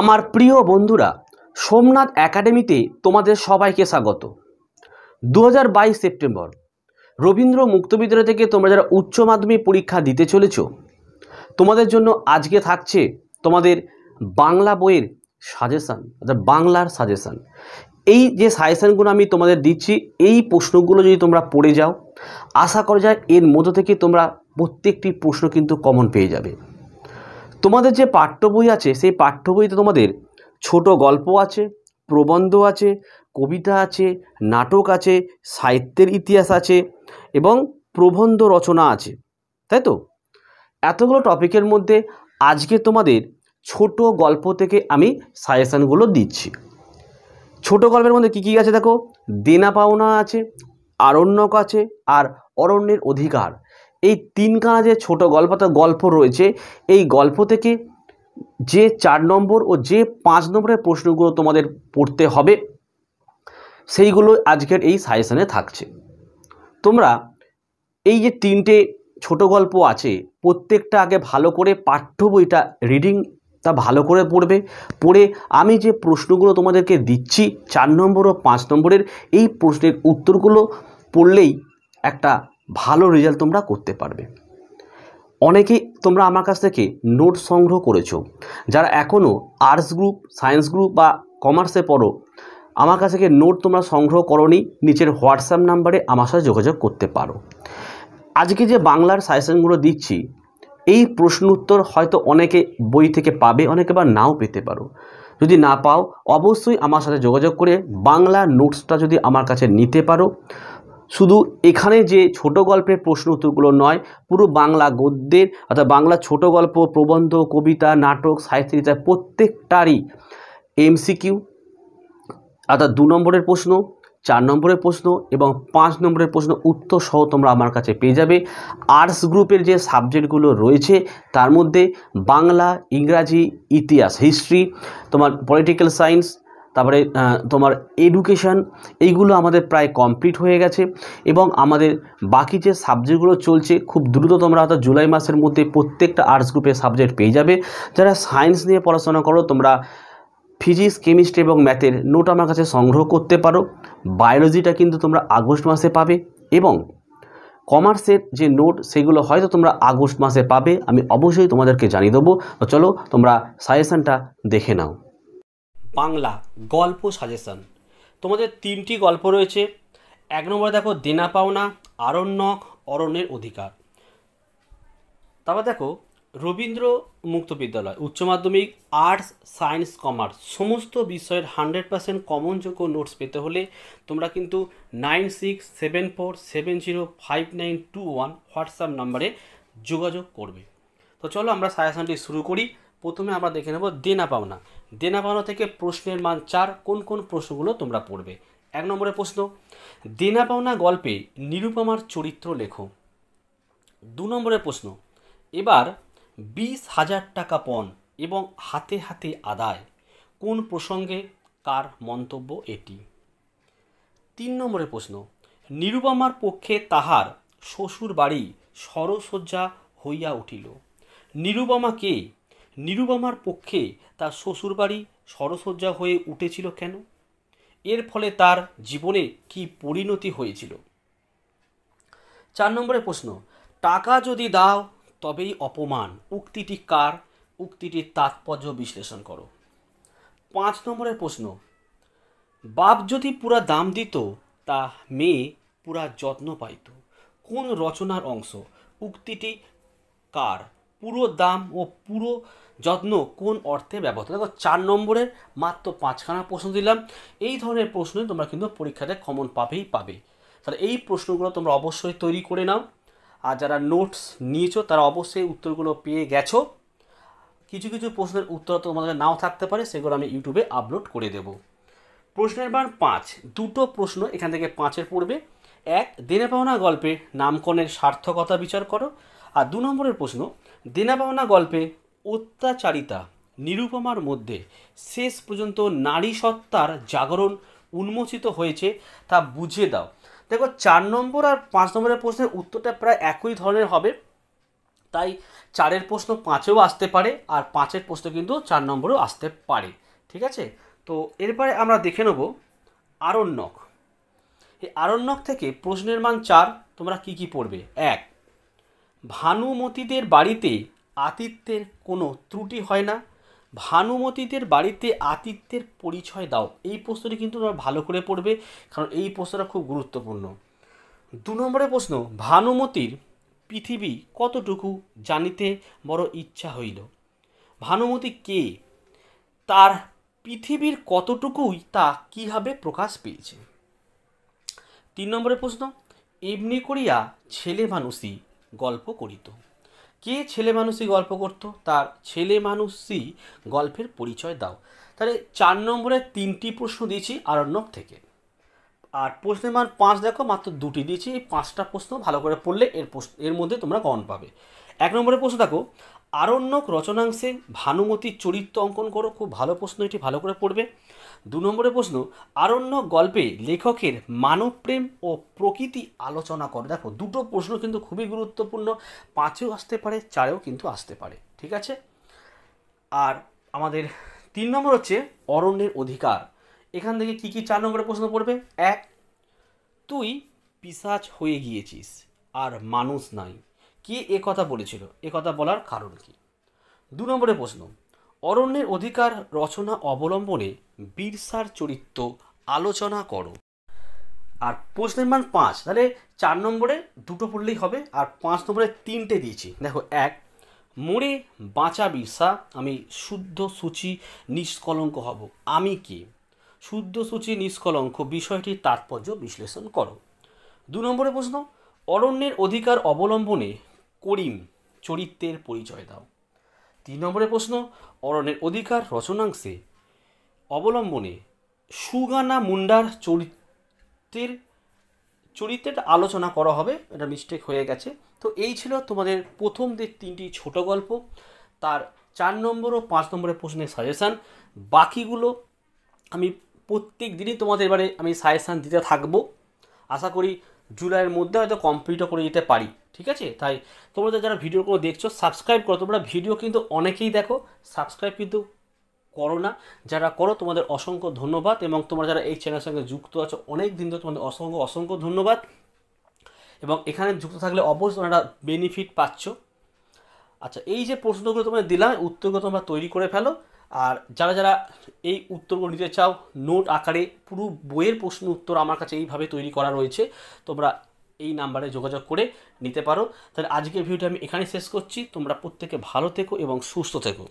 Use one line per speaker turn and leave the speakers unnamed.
আমার প্রিয় বন্ধুরা সোমনাথ একাডেমিতে তোমাদের সবাইকে স্বাগত দু সেপ্টেম্বর রবীন্দ্র মুক্ত বিদ্যালয় থেকে তোমরা যারা উচ্চ মাধ্যমিক পরীক্ষা দিতে চলেছ তোমাদের জন্য আজকে থাকছে তোমাদের বাংলা বইয়ের সাজেশান অর্থাৎ বাংলার সাজেশান এই যে সাজেশানগুলো আমি তোমাদের দিচ্ছি এই প্রশ্নগুলো যদি তোমরা পড়ে যাও আশা করা যায় এর মধ্য থেকে তোমরা প্রত্যেকটি প্রশ্ন কিন্তু কমন পেয়ে যাবে তোমাদের যে পাঠ্য বই আছে সেই পাঠ্য বইতে তোমাদের ছোট গল্প আছে প্রবন্ধ আছে কবিতা আছে নাটক আছে সাহিত্যের ইতিহাস আছে এবং প্রবন্ধ রচনা আছে তাই তো এতগুলো টপিকের মধ্যে আজকে তোমাদের ছোট গল্প থেকে আমি সাজেশানগুলো দিচ্ছি ছোট গল্পের মধ্যে কী কী আছে দেখো দেনা পাওনা আছে আরণ্যক আছে আর অরণ্যের অধিকার এই তিনখানা যে ছোট গল্প তার গল্প রয়েছে এই গল্প থেকে যে চার নম্বর ও যে পাঁচ নম্বরের প্রশ্নগুলো তোমাদের পড়তে হবে সেইগুলো আজকের এই সাজেশানে থাকছে তোমরা এই যে তিনটে ছোট গল্প আছে প্রত্যেকটা আগে ভালো করে পাঠ্য বইটা রিডিং তা ভালো করে পড়বে পড়ে আমি যে প্রশ্নগুলো তোমাদেরকে দিচ্ছি চার নম্বর ও পাঁচ নম্বরের এই প্রশ্নের উত্তরগুলো পড়লেই একটা ভালো রেজাল্ট তোমরা করতে পারবে অনেকেই তোমরা আমার কাছ থেকে নোট সংগ্রহ করেছো যারা এখনও আর্টস গ্রুপ সায়েন্স গ্রুপ বা কমার্সে পড়ো আমার কাছ থেকে নোট তোমরা সংগ্রহ করনি নিচের হোয়াটসঅ্যাপ নাম্বারে আমার সাথে যোগাযোগ করতে পারো আজকে যে বাংলার সাজেশনগুলো দিচ্ছি এই প্রশ্ন উত্তর হয়তো অনেকে বই থেকে পাবে অনেকে বা নাও পেতে পারো যদি না পাও অবশ্যই আমার সাথে যোগাযোগ করে বাংলা নোটসটা যদি আমার কাছে নিতে পারো শুধু এখানে যে ছোট গল্পের প্রশ্ন উত্তরগুলো নয় পুরো বাংলা গদ্যের অর্থাৎ বাংলা ছোট গল্প প্রবন্ধ কবিতা নাটক সাহিত্যিতা প্রত্যেকটারই এমসিকিউ অর্থাৎ দু নম্বরের প্রশ্ন চার নম্বরের প্রশ্ন এবং পাঁচ নম্বরের প্রশ্ন উত্তর সহ তোমরা আমার কাছে পেয়ে যাবে আর্টস গ্রুপের যে সাবজেক্টগুলো রয়েছে তার মধ্যে বাংলা ইংরাজি ইতিহাস হিস্ট্রি তোমার পলিটিক্যাল সায়েন্স তারপরে তোমার এডুকেশান এইগুলো আমাদের প্রায় কমপ্লিট হয়ে গেছে এবং আমাদের বাকি যে সাবজেক্টগুলো চলছে খুব দ্রুত তোমরা হয়তো জুলাই মাসের মধ্যে প্রত্যেকটা আর্টস গ্রুপের সাবজেক্ট পেয়ে যাবে যারা সায়েন্স নিয়ে পড়াশোনা করো তোমরা ফিজিক্স কেমিস্ট্রি এবং ম্যাথের নোট আমার কাছে সংগ্রহ করতে পারো বায়োলজিটা কিন্তু তোমরা আগস্ট মাসে পাবে এবং কমার্সের যে নোট সেগুলো হয়তো তোমরা আগস্ট মাসে পাবে আমি অবশ্যই তোমাদেরকে জানিয়ে দেবো চলো তোমরা সাজেশানটা দেখে নাও বাংলা গল্প সাজেশন তোমাদের তিনটি গল্প রয়েছে এক নম্বরে দেখো দেনা পাওনা আরণ্যক অরণ্যের অধিকার তারপর দেখো রবীন্দ্র মুক্ত বিদ্যালয় উচ্চ মাধ্যমিক আর্টস সায়েন্স কমার্স সমস্ত বিষয়ের হান্ড্রেড পার্সেন্ট কমনযোগ্য নোটস পেতে হলে তোমরা কিন্তু nine six seven four seven zero five nine two one WhatsApp নাম্বারে যোগাযোগ করবে তো চলো আমরা সায়াসানটি শুরু করি প্রথমে আমরা দেখে নেব দেনা পাওনা দেনা পাওনা থেকে প্রশ্নের মান চার কোন কোন প্রশ্নগুলো তোমরা পড়বে এক নম্বরের প্রশ্ন দেনা পাওনা গল্পে নিরুপমার চরিত্র লেখো দু নম্বরের প্রশ্ন এবার বিশ হাজার টাকা পণ এবং হাতে হাতে আদায় কোন প্রসঙ্গে কার মন্তব্য এটি তিন নম্বরের প্রশ্ন নিরুপমার পক্ষে তাহার শ্বশুর বাড়ি সরসজ্জা হইয়া উঠিল নিরুপমা কে নিরুবামার পক্ষে তার শ্বশুরবাড়ি সরসজ্জা হয়ে উঠেছিল কেন এর ফলে তার জীবনে কি পরিণতি হয়েছিল চার নম্বরের প্রশ্ন টাকা যদি দাও তবেই অপমান উক্তিটি কার উক্তিটির তাৎপর্য বিশ্লেষণ করো পাঁচ নম্বরের প্রশ্ন বাপ যদি পুরা দাম দিত তা মেয়ে পুরা যত্ন পাইত কোন রচনার অংশ উক্তিটি কার পুরো দাম ও পুরো যত্ন কোন অর্থে ব্যবহৃত দেখো চার নম্বরের মাত্র পাঁচখানা প্রশ্ন দিলাম এই ধরনের প্রশ্ন তোমরা কিন্তু পরীক্ষাতে কমন পাবেই পাবে তাহলে এই প্রশ্নগুলো তোমরা অবশ্যই তৈরি করে নাও আর যারা নোটস নিয়েছো তারা অবশ্যই উত্তরগুলো পেয়ে গেছো কিছু কিছু প্রশ্নের উত্তর তোমাদের নাও থাকতে পারে সেগুলো আমি ইউটিউবে আপলোড করে দেব প্রশ্নের বার পাঁচ দুটো প্রশ্ন এখান থেকে পাঁচের পড়বে এক দেনে পাওনা গল্পে নামকরণের সার্থকতা বিচার করো আর দু নম্বরের প্রশ্ন দেনাপাওনা গল্পে অত্যাচারিতা নিরুপমার মধ্যে শেষ পর্যন্ত নারী সত্তার জাগরণ উন্মোচিত হয়েছে তা বুঝিয়ে দাও দেখো চার নম্বর আর পাঁচ নম্বরের প্রশ্নের উত্তরটা প্রায় একই ধরনের হবে তাই চারের প্রশ্ন পাঁচেও আসতে পারে আর পাঁচের প্রশ্ন কিন্তু চার নম্বরেও আসতে পারে ঠিক আছে তো এরপরে আমরা দেখে নেব আরণ্যক এই আরণ্যক থেকে প্রশ্নের মান চার তোমরা কি কি পড়বে এক ভানুমতিদের বাড়িতে আতিত্যের কোনো ত্রুটি হয় না ভানুমতিদের বাড়িতে আতিত্যের পরিচয় দাও এই প্রশ্নটি কিন্তু তোমরা ভালো করে পড়বে কারণ এই প্রশ্নটা খুব গুরুত্বপূর্ণ দু নম্বরের প্রশ্ন ভানুমতির পৃথিবী কতটুকু জানিতে বড় ইচ্ছা হইল ভানুমতি কে তার পৃথিবীর কতটুকুই তা কিভাবে প্রকাশ পেয়েছে তিন নম্বরের প্রশ্ন এমনি করিয়া ছেলে মানুষই গল্প করিত কে ছেলে মানুষই গল্প করত তার ছেলে মানুষই গল্পের পরিচয় দাও তাহলে চার নম্বরে তিনটি প্রশ্ন দিয়েছি আরণ্যক থেকে আর প্রশ্নের মান পাঁচ দেখো মাত্র দুটি দিয়েছি এই পাঁচটা প্রশ্ন ভালো করে পড়লে এর প্রশ্ন এর মধ্যে তোমরা গণ পাবে এক নম্বরের প্রশ্ন দেখো আরণ্যক রচনাংশে ভানুমতির চরিত্র অঙ্কন করো খুব ভালো প্রশ্ন এটি ভালো করে পড়বে দু নম্বরের প্রশ্ন আরণ্যক গল্পে লেখকের মানবপ্রেম ও প্রকৃতি আলোচনা করো দেখো দুটো প্রশ্ন কিন্তু খুবই গুরুত্বপূর্ণ পাঁচেও আসতে পারে চারেও কিন্তু আসতে পারে ঠিক আছে আর আমাদের তিন নম্বর হচ্ছে অরণ্যের অধিকার এখান থেকে কি কি চার নম্বরের প্রশ্ন পড়বে এক তুই পিসাচ হয়ে গিয়েছিস আর মানুষ নাই কে এ কথা বলেছিল এ কথা বলার কারণ কি দু নম্বরে প্রশ্ন অরণ্যের অধিকার রচনা অবলম্বনে বীরসার চরিত্র আলোচনা করো আর প্রশ্নের মান পাঁচ তাহলে চার নম্বরে দুটো পড়লেই হবে আর পাঁচ নম্বরে তিনটে দিয়েছি দেখো এক মোড়ে বাঁচা বিরসা আমি শুদ্ধ সূচি নিষ্কলঙ্ক হব আমি কি শুদ্ধ সূচি নিষ্কলঙ্ক বিষয়টির তাৎপর্য বিশ্লেষণ করো দু নম্বরে প্রশ্ন অরণ্যের অধিকার অবলম্বনে করিম চরিত্রের পরিচয় দাও তিন নম্বরের প্রশ্ন অরণের অধিকার রচনাংশে অবলম্বনে সুগানা মুন্ডার চরিত্রের চরিত্রের আলোচনা করা হবে এটা মিস্টেক হয়ে গেছে তো এই ছিল তোমাদের প্রথম যে তিনটি ছোট গল্প তার চার নম্বর ও পাঁচ নম্বরের প্রশ্নের সাজেশান বাকিগুলো আমি প্রত্যেক দিনই তোমাদের এবারে আমি সাজেশান দিতে থাকবো আশা করি জুলাইয়ের মধ্যে হয়তো কমপ্লিটও করে যেতে পারি ঠিক আছে তাই তোমরা যারা ভিডিওগুলো দেখছো সাবস্ক্রাইব করো তোমরা ভিডিও কিন্তু অনেকেই দেখো সাবস্ক্রাইব কিন্তু করো না যারা করো তোমাদের অসংখ্য ধন্যবাদ এবং তোমরা যারা এই চ্যানেলের সঙ্গে যুক্ত আছো অনেক দিন ধরে তোমাদের অসংখ্য অসংখ্য ধন্যবাদ এবং এখানে যুক্ত থাকলে অবশ্যই তোমরা বেনিফিট পাচ্ছ আচ্ছা এই যে প্রশ্নগুলো তোমাদের দিলাম উত্তরগুলো তোমরা তৈরি করে ফেলো আর যারা যারা এই উত্তরগুলো নিতে চাও নোট আকারে পুরো বইয়ের প্রশ্ন উত্তর আমার কাছে এইভাবে তৈরি করা রয়েছে তোমরা এই নাম্বারে যোগাযোগ করে নিতে পারো তাহলে আজকের ভিডিওটা আমি এখানে শেষ করছি তোমরা প্রত্যেকে ভালো থেকো এবং সুস্থ থেকো